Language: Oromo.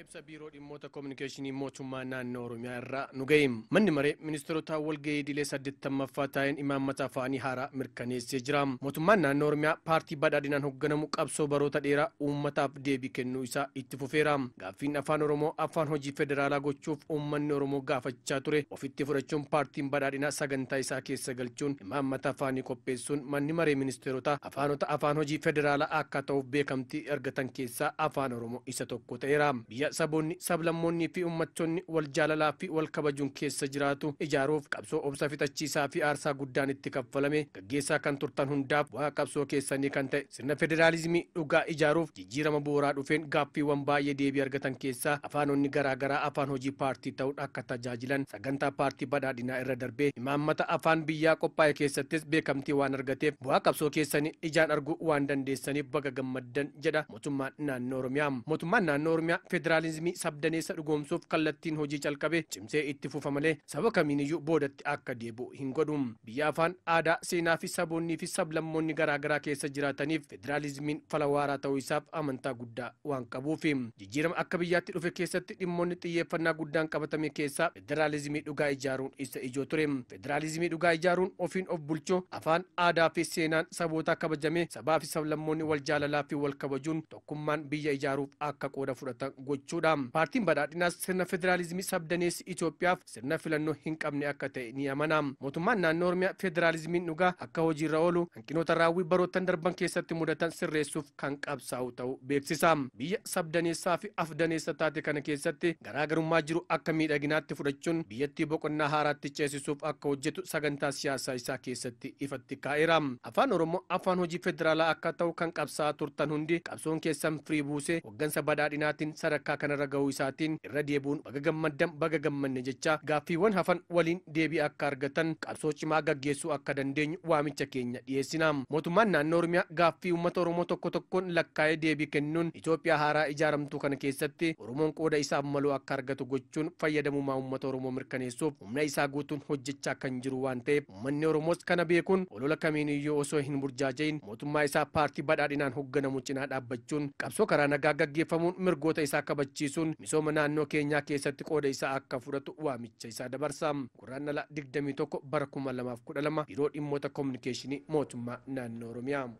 ibsa biiroo dhimmoota kommunikeeshinii mootummaa naannoo oromiyaa irraa nu ga'eem manni maree ministeerota walga'ii dilee 80ffaa taa'een imaammata afaanii haaraa mirkaneessee jira mootummaan naannoo oromiyaa paartii badhaadhinaan hogganamu qabsoo baroota dheeraa uummataaf deebii kennuu isaa itti fufeera gaaffiin afaan oromoo afaan hojii federaalaa gochuuf uummanni oromoo gaafachaa ture ofitti fudhachuun paartiin badhaadhinaa sagantaa isaa keessa galchuun imaammata fa'anii qopheessuun manni maree ministeerota afaanota afaan hojii federaalaa akka ta'uuf beekamtii argatan keessaa afaan oromoo isa tokko ta'eera sablammoonnii fi uummattoonni wal jaalalaa fi wal kabajuun keessa jiraatu ijaaruuf qabsoo obsa fixachiisaa fi aarsaa guddaan itti kaffalame gaggeessaa kan turtan hundaaf bu'aa qabsoo keessanii kan ta'e sirna federaalizimii dhugaa ijaaruuf jijjiirama booraa dhufeen gaaffiiwwan baay'ee deebii argatan keessaa afaanonni garaagaraa afaan hojii paartii ta'uun akka tajaajilan sagantaa paartii badhaadhinaa irra darbee imaammata afaan biyyaa qophaa'e keessattis beekamtii waan argateef bu'aa qabsoo keessanii ijaan arguu waan dandeessaniif baga gammaddan jedha mootummaan naannoo oromiyaa federaalizimii sabdaneessa dhugoomsuuf kallattiin hojii calqabe cimsee itti fufa malee saba kamiiniyyuu boodatti akka deebi'u hin godhu biyya afaan aadaa seenaa fi saboonnii fi sablammoonni garaagaraa keessa jiraataniif federaalizimiin falawaaraa ta'uu isaaf amantaa guddaa waan qabuufi jijjiirama akka biyyaatti dhufe keessatti dhimmoonni xiyyeeffannaa guddaan qabatame keessaa federaalizimii dhugaa ijaaruun isa ijoo ture federaalizimii dhugaa ijaaruun ofiin of bulchoo afaan aadaa fi seenaan sabootaa kabajamee sabaa fi sablammoonni wal jaalalaa fi wal kabajuun tokkummaan biyya ijaaruuf akka qooda fudhatan paartiin badhaadhinaa sirna federaalizimii sabdaneessi Itoophiyaaf sirna filannoo hin qabne akka ta'e ni amana mootummaan naannoo Oromiyaa federaalizimiin dhugaa akka hojiirra oolu hanqinoota raawwii barootan darban keessatti mudatan sirreessuuf kan qabsaa'u ta'u beeksisa biyya sabdaneessaa fi afdaneessa taate kana keessatti garaagarummaa jiru akka miidhaginaatti fudhachuun biyyattii boqonnaa haaraatti ceesisuuf akka hojjetu sagantaa siyaasaa isaa keessatti ifatti kaa'eera afaan oromoo afaan hojii federaalaa akka ta'u kan qabsaa'aa turtan hundi qabsoon keessan firii buusee bakka kanarra ga'uu isaatiin irra deebuun baga gammaddan baga gammanne jecha gaaffiiwwan hafan waliin deebii akka argatan qabsoo cimaa gaggeessuu akka dandeenyu waamicha keenya dhiyeessinaam mootummaan naannoo oromiyaa gaaffii uummata oromoo tokko tokkoon lakkaa'ee deebii kennuun itoophiyaa haaraa ijaaramtuu kana keessatti oromoon qooda isaaf malu akka argatu gochuun fayyadamumaa uummata oromoo mirkaneessuuf humna isaa guutuun hojjechaa kan jiru waan ta'eef uummanni oromoos kana beekuun olola osoo hin burjaajayin mootummaa isaa paartii badhaadhinaan cinaa dhaabbachuun qabsoo karaa nagaa gaggeeffamuun mirgoota achisuun misooma naannoo keenyaa keessatti qooda isaa akka fudhatu waamicha isaa dabarsa. Gurraan alaa 21 bara 2012 Biiroo Dhimmoota kommunikeeshinii Mootummaa Naannoo Oromiyaa.